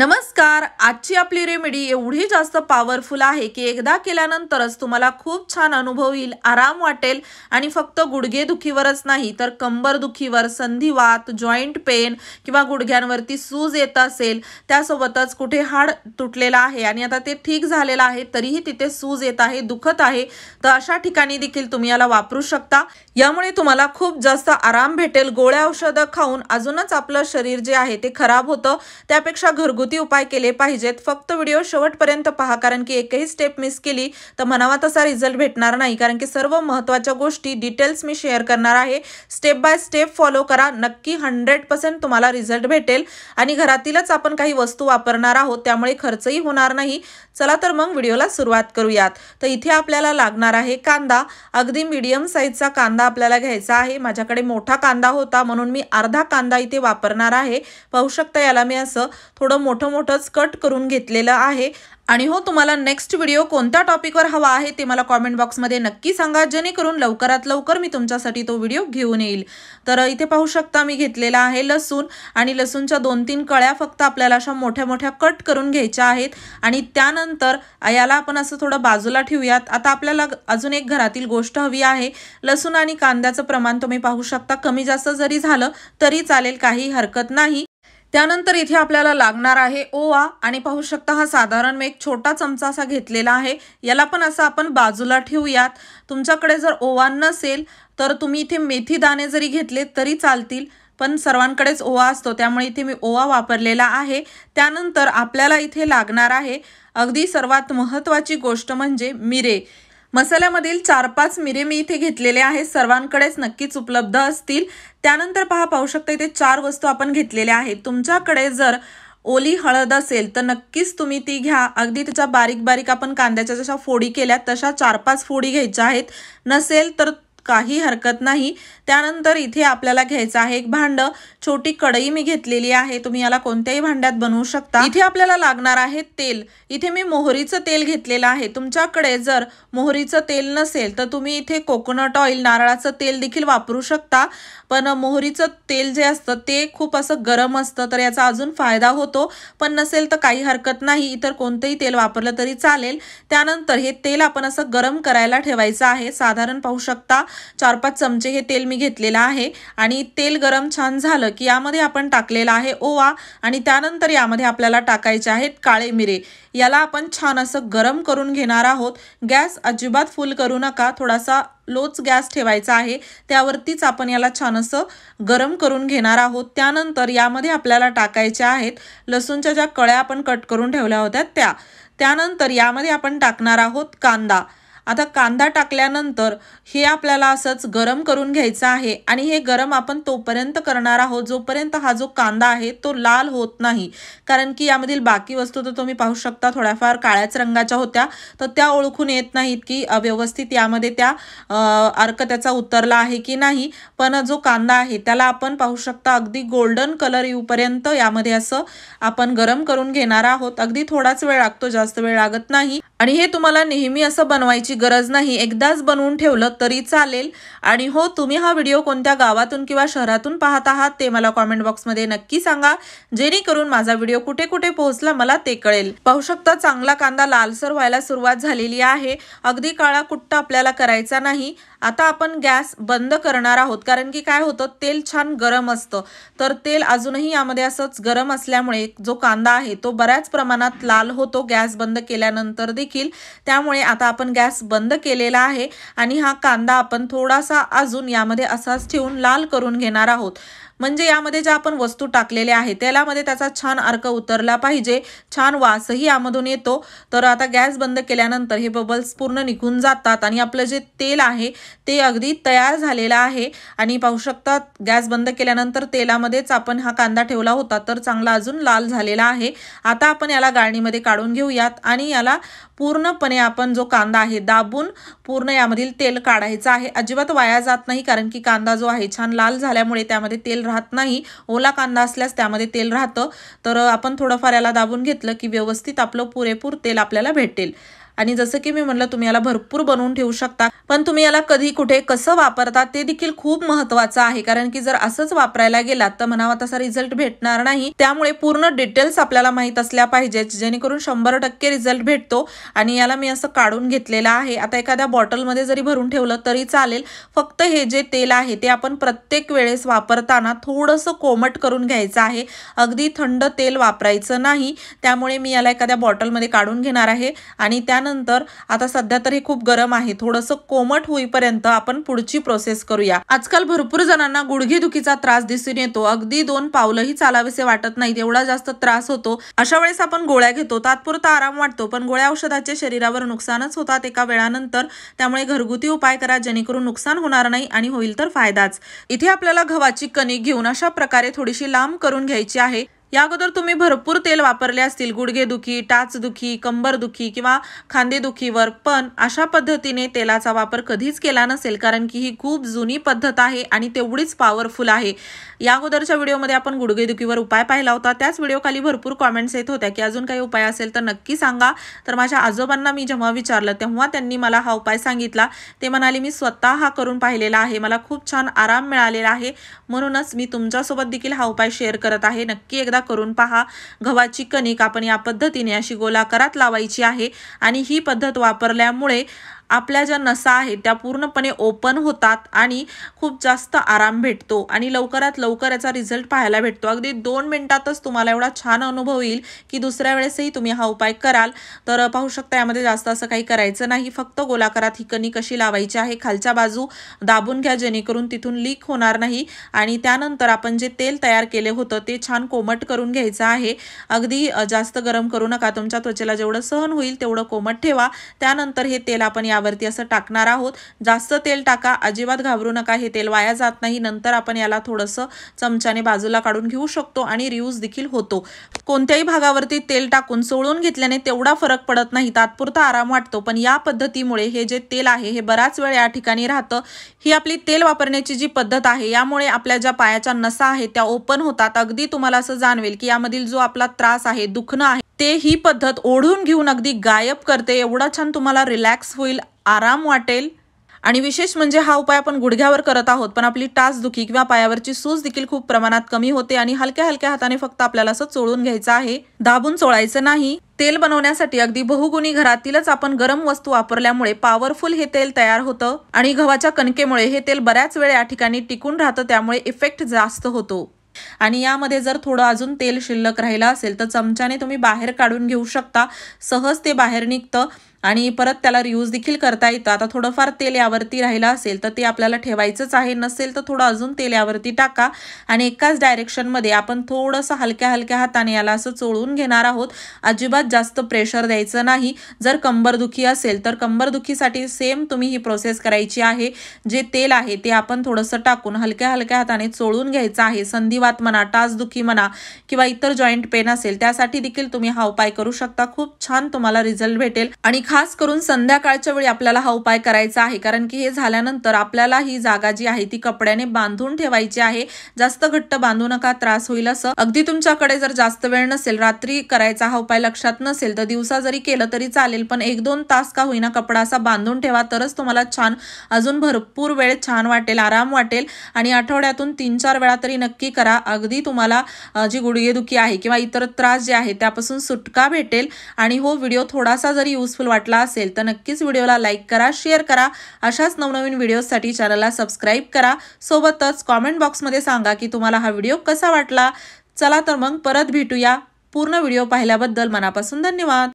नमस्कार आजची आपली रेमेडी एवढी जास्त पॉवरफुल आहे की एकदा केल्यानंतरच तुम्हाला खूप छान अनुभव येईल आराम वाटेल आणि फक्त गुडघेदुखीवरच नाही तर कंबरदुखीवर संधिवात जॉईंट पेन किंवा गुडघ्यांवरती सूज येत असेल त्यासोबतच कुठे हाड तुटलेला आहे आणि आता ते ठीक झालेलं आहे तरीही तिथे सूज येत आहे दुखत आहे तर अशा ठिकाणी देखील तुम्ही याला वापरू शकता यामुळे तुम्हाला खूप जास्त आराम भेटेल गोळ्या औषधं खाऊन अजूनच आपलं शरीर जे आहे ते खराब होतं त्यापेक्षा घरगुती घरगुती उपाय केले पाहिजेत फक्त व्हिडिओ शेवटपर्यंत पहा कारण की एकही स्टेप मिस केली तर मनावा तसा रिझल्ट भेटणार नाही कारण की सर्व महत्वाच्या गोष्टी डिटेल्स मी शेअर करणार आहे स्टेप बाय स्टेप फॉलो करा नक्की हंड्रेड पर्सेंट तुम्हाला रिझल्ट भेटेल आणि घरातीलच आपण काही वस्तू वापरणार आहोत त्यामुळे खर्चही होणार नाही चला तर मग व्हिडिओला सुरुवात करूयात तर इथे आपल्याला लागणार आहे कांदा अगदी मीडियम साईजचा कांदा आपल्याला घ्यायचा आहे माझ्याकडे मोठा कांदा होता म्हणून मी अर्धा कांदा इथे वापरणार आहे पाहू शकता याला मी असं थोडं मोठं मोठंच कट करून घेतलेलं आहे आणि हो तुम्हाला नेक्स्ट व्हिडिओ कोणत्या टॉपिकवर हवा आहे ते मला कॉमेंट बॉक्समध्ये नक्की सांगा जेणेकरून लवकरात लवकर मी तुमच्यासाठी तो व्हिडिओ घेऊन येईल तर इथे पाहू शकता मी घेतलेला आहे लसूण आणि लसूणच्या दोन तीन कळ्या फक्त आपल्याला अशा मोठ्या मोठ्या कट करून घ्यायच्या आहेत आणि त्यानंतर याला आपण असं थोडं बाजूला ठेवूयात आता आपल्याला अजून एक घरातील गोष्ट हवी आहे लसूण आणि कांद्याचं प्रमाण तुम्ही पाहू शकता कमी जास्त जरी झालं तरी चालेल काही हरकत नाही त्यानंतर इथे आपल्याला लागणार आहे ओवा आणि पाहू शकता हा साधारण मी एक छोटा चमचा असा घेतलेला आहे याला पण असं आपण बाजूला ठेवूयात तुमच्याकडे जर ओवा नसेल तर तुम्ही इथे मेथी दाणे जरी घेतले तरी चालतील पण सर्वांकडेच ओवा असतो त्यामुळे इथे मी ओवा वापरलेला आहे त्यानंतर आपल्याला इथे लागणार आहे अगदी सर्वात महत्त्वाची गोष्ट म्हणजे मिरे मसाल्यामधील चार पाच मिरे मी इथे घेतलेले आहेत सर्वांकडेच नक्कीच उपलब्ध असतील त्यानंतर पहा पाहू शकता इथे चार वस्तू आपण घेतलेल्या आहेत तुमच्याकडे जर ओली हळद असेल तर नक्कीच तुम्ही ती घ्या अगदी त्याच्या बारीक बारीक आपण कांद्याच्या जशा फोडी केल्या तशा चार पाच फोडी घ्यायच्या आहेत नसेल तर काही हरकत नाही त्यानंतर इथे आपल्याला घ्यायचं आहे एक भांड छोटी कढई मी घेतलेली आहे तुम्ही याला कोणत्याही भांड्यात बनवू शकता इथे आपल्याला लागणार आहे तेल इथे मी मोहरीचं तेल घेतलेलं आहे तुमच्याकडे जर मोहरीचं तेल नसेल तर तुम्ही इथे कोकोनट ऑइल नारळाचं तेल देखील वापरू शकता पण मोहरीचं तेल जे असतं ते खूप असं गरम असतं तर याचा अजून फायदा होतो पण नसेल तर काही हरकत नाही इतर कोणतंही तेल वापरलं तरी चालेल त्यानंतर हे तेल आपण असं गरम करायला ठेवायचं आहे साधारण पाहू शकता चार पाच चमचे हे तेल मी घेतलेलं आहे आणि तेल गरम छान झालं की यामध्ये आपण टाकलेलं आहे ओवा आणि त्यानंतर यामध्ये आपल्याला टाकायचे आहेत काळे मिरे याला आपण छान असं गरम करून घेणार आहोत गॅस अजिबात फुल करू नका थोडासा लोच गॅस ठेवायचा आहे त्यावरतीच आपण याला छान असं गरम करून घेणार आहोत त्यानंतर यामध्ये आपल्याला टाकायच्या आहेत लसूणच्या ज्या कळ्या आपण कट करून ठेवल्या होत्या त्या त्यानंतर यामध्ये आपण टाकणार आहोत कांदा आता कांदा टाकल्यानंतर हे आपल्याला असंच गरम करून घ्यायचं आहे आणि हे गरम आपण तोपर्यंत करणार आहोत जोपर्यंत हा जो कांदा आहे तो लाल होत नाही कारण की यामधील बाकी वस्तू तर तुम्ही पाहू शकता थोड्याफार काळ्याच रंगाच्या होत्या तर त्या ओळखून येत नाहीत की व्यवस्थित यामध्ये त्या अर्क त्याचा उतरला आहे की नाही पण जो कांदा आहे त्याला आपण पाहू शकता अगदी गोल्डन कलर येऊपर्यंत यामध्ये असं आपण गरम करून घेणार आहोत अगदी थोडाच वेळ लागतो जास्त वेळ लागत नाही आणि हे तुम्हाला नेहमी असं बनवायची गरज नाही एकदाच बनवून ठेवलं तरी चालेल आणि हो तुम्ही हा व्हिडिओ कोणत्या गावातून किंवा शहरातून पाहत आहात ते मला कॉमेंट बॉक्समध्ये नक्की सांगा जेणेकरून माझा व्हिडिओ कुठे कुठे पोहोचला मला ते कळेल पाहू शकता चांगला कांदा लालसर व्हायला सुरुवात झालेली आहे अगदी काळा कुट्टा आपल्याला करायचा नाही आता आपण गॅस बंद करणार आहोत कारण की काय होतं तेल छान गरम असतं तर तेल अजूनही यामध्ये असंच गरम असल्यामुळे जो कांदा आहे तो बऱ्याच प्रमाणात लाल होतो गॅस बंद केल्यानंतर देखील त्यामुळे आता आपण गॅस बंद केलेला आहे आणि हा कांदा आपण थोडासा अजून यामध्ये असाच ठेवून लाल करून घेणार आहोत म्हणजे यामध्ये ज्या आपण वस्तू टाकलेल्या आहेत त्यालामध्ये त्याचा छान अर्क उतरला पाहिजे छान वासही यामधून येतो तर आता गॅस बंद केल्यानंतर हे बबल्स पूर्ण निघून जातात आणि आपलं जे तेल आहे ते अगदी तयार झालेलं आहे आणि पाहू शकता गॅस बंद केल्यानंतर तेलामध्येच आपण हा कांदा ठेवला होता तर चांगला अजून लाल झालेला आहे आता आपण याला गाळणीमध्ये काढून घेऊयात आणि याला पूर्णपणे आपण जो कांदा आहे दाबून पूर्ण यामधील तेल काढायचं आहे अजिबात वाया जात नाही कारण की कांदा जो आहे छान लाल झाल्यामुळे त्यामध्ये तेल राहत नाही ओला कांदा असल्यास त्यामध्ये तेल राहतं तर आपण थोडंफार याला दाबून घेतलं की व्यवस्थित आपलं पुरेपूर तेल आपल्याला भेटेल आणि जसं की मी म्हटलं तुम्ही याला भरपूर बनवून ठेवू शकता पण तुम्ही याला कधी कुठे कसं वापरता ते देखील खूप महत्वाचं आहे कारण की जर असंच वापरायला गेलात तर म्हणावा तसा रिझल्ट भेटणार नाही त्यामुळे पूर्ण डिटेल्स आपल्याला माहीत असल्या पाहिजेत जेणेकरून शंभर टक्के रिझल्ट भेटतो आणि याला मी असं काढून घेतलेलं आहे आता एखाद्या बॉटलमध्ये जरी भरून ठेवलं तरी चालेल फक्त हे जे तेल आहे ते आपण प्रत्येक वेळेस वापरताना थोडंसं कोमट करून घ्यायचं आहे अगदी थंड तेल वापरायचं नाही त्यामुळे मी याला एखाद्या बॉटलमध्ये काढून घेणार आहे आणि त्यानंतर झाल्यानंतर आता सध्या तरी खूप गरम आहे थोडस कोमट होईपर्यंत आपण पुढची प्रोसेस करूया आजकाल भरपूर जणांना गुडघेदुखीचा त्रास दिसून येतो अगदी दोन पावलंही चालावेसे वाटत नाही एवढा जास्त त्रास होतो अशा वेळेस आपण गोळ्या घेतो तात्पुरता आराम वाटतो पण गोळ्या औषधाचे शरीरावर नुकसानच होतात एका वेळानंतर त्यामुळे घरगुती उपाय करा जेणेकरून नुकसान होणार नाही आणि होईल तर फायदाच इथे आपल्याला गव्हाची कणी घेऊन अशा प्रकारे थोडीशी लांब करून घ्यायची आहे या अगोदर तुम्ही भरपूर तेल वापरले असतील गुडघेदुखी टाचदुखी कंबरदुखी किंवा खांदेदुखीवर पण अशा पद्धतीने तेलाचा वापर कधीच केला नसेल कारण की ही खूप जुनी पद्धत आहे आणि तेवढीच पॉवरफुल आहे या अगोदरच्या व्हिडिओमध्ये आपण गुडघेदुखीवर उपाय पाहिला होता त्याच व्हिडिओखाली भरपूर कॉमेंट्स येत होत्या की अजून काही उपाय असेल तर नक्की सांगा तर माझ्या आजोबांना मी जेव्हा विचारलं तेव्हा त्यांनी मला हा उपाय सांगितला ते म्हणाले मी स्वतः हा करून पाहिलेला आहे मला खूप छान आराम मिळालेला आहे म्हणूनच मी तुमच्यासोबत देखील हा उपाय शेअर करत आहे नक्की एकदा करून पहा गव्हाची कणिक आपण या पद्धतीने अशी गोलाकारात लावायची आहे आणि ही पद्धत वापरल्यामुळे आपल्या ज्या नसा आहेत त्या पूर्णपणे ओपन होतात आणि खूप जास्त आराम भेटतो आणि लवकरात लवकर याचा रिझल्ट पाहायला भेटतो अगदी दोन मिनिटातच तुम्हाला एवढा छान अनुभव येईल की दुसऱ्या वेळेसही तुम्ही हा उपाय कराल तर पाहू शकता यामध्ये जास्त असं काही करायचं नाही फक्त गोलाकारात ही कणी कशी लावायची आहे खालच्या बाजू दाबून घ्या जेणेकरून तिथून लीक होणार नाही आणि त्यानंतर आपण जे तेल तयार केले होतं ते छान कोमट करून घ्यायचं आहे अगदी जास्त गरम करू नका तुमच्या त्वचेला जेवढं सहन होईल तेवढं कोमट ठेवा त्यानंतर हे तेल आपण या वरती असं टाकणार आहोत जास्त तेल टाका अजिबात घाबरू नका हे तेल वाया जात नाही नंतर आपण याला थोडंसं चमच्याने बाजूला काढून घेऊ शकतो आणि रियूज देखील होतो कोणत्याही भागावरती तेल टाकून सोळून घेतल्याने तेवढा फरक पडत नाही तात्पुरता आराम वाटतो पण या पद्धतीमुळे हे जे तेल आहे हे बराच वेळ या ठिकाणी राहतं ही आपली तेल वापरण्याची जी पद्धत आहे यामुळे आपल्या ज्या पायाच्या नसा आहेत त्या ओपन होतात अगदी तुम्हाला असं जाणवेल की यामधील जो आपला त्रास आहे दुखणं आहे ते ही पद्धत ओढून घेऊन अगदी गायब करते एवढा छान तुम्हाला रिलॅक्स होईल आराम वाटेल आणि विशेष म्हणजे हा उपाय आपण गुडघ्यावर करत आहोत पण आपली टाचदुखी किंवा पायावरची सूज देखील खूप प्रमाणात कमी होते आणि हलक्या हलक्या हाताने फक्त आपल्याला असं चोळून घ्यायचं आहे दाबून चोळायचं नाही तेल बनवण्यासाठी अगदी बहुगुणी घरातीलच आपण गरम वस्तू वापरल्यामुळे पॉवरफुल हे तेल तयार होतं आणि गव्हाच्या कणकेमुळे हे तेल बऱ्याच वेळ या ठिकाणी टिकून राहतं त्यामुळे इफेक्ट जास्त होतो आणि यामध्ये जर थोडं अजून तेल शिल्लक राहिलं असेल तर चमच्याने तुम्ही बाहेर काढून घेऊ शकता सहज ते बाहेर निघतं आणि परत त्याला रियूज देखील करता येतं आता थोडंफार तेल यावरती राहिलं असेल तर ते आपल्याला ठेवायचंच आहे नसेल तर थोडं अजून तेल यावरती टाका आणि एकाच डायरेक्शनमध्ये आपण थोडंसं हलक्या हलक्या हाताने याला असं चोळून घेणार आहोत अजिबात जास्त प्रेशर द्यायचं नाही जर कंबरदुखी असेल तर कंबरदुखीसाठी सेम तुम्ही ही प्रोसेस करायची आहे जे तेल आहे ते आपण थोडंसं टाकून हलक्या हलक्या हाताने चोळून घ्यायचं आहे संधिवात म्हणा टाचदुखी म्हणा किंवा इतर जॉईंट पेन असेल त्यासाठी देखील तुम्ही हा उपाय करू शकता खूप छान तुम्हाला रिझल्ट भेटेल आणि खास करून संध्याकाळच्या वेळी आपल्याला हा उपाय करायचा आहे कारण की हे झाल्यानंतर आपल्याला ही जागा जी आहे ती कपड्याने बांधून ठेवायची आहे जास्त घट्ट बांधू नका त्रास होईल असं अगदी तुमच्याकडे जर जास्त वेळ नसेल रात्री करायचा हा उपाय लक्षात नसेल तर दिवसा जरी केलं तरी चालेल पण एक दोन तास का होईना कपडा असा बांधून ठेवा तरच तुम्हाला छान अजून भरपूर वेळ छान वाटेल आराम वाटेल आणि आठवड्यातून तीन चार वेळा तरी नक्की करा अगदी तुम्हाला जी गुडघेदुखी आहे किंवा इतर त्रास जे आहे त्यापासून सुटका भेटेल आणि हो व्हिडिओ थोडासा जरी युजफुल वाटेल वाटला असेल तर नक्कीच व्हिडिओला लाईक करा शेअर करा अशाच नवनवीन व्हिडिओसाठी चॅनलला सबस्क्राईब करा सोबतच कॉमेंट बॉक्समध्ये सांगा की तुम्हाला हा व्हिडिओ कसा वाटला चला तर मग परत भेटूया पूर्ण व्हिडिओ पाहिल्याबद्दल मनापासून धन्यवाद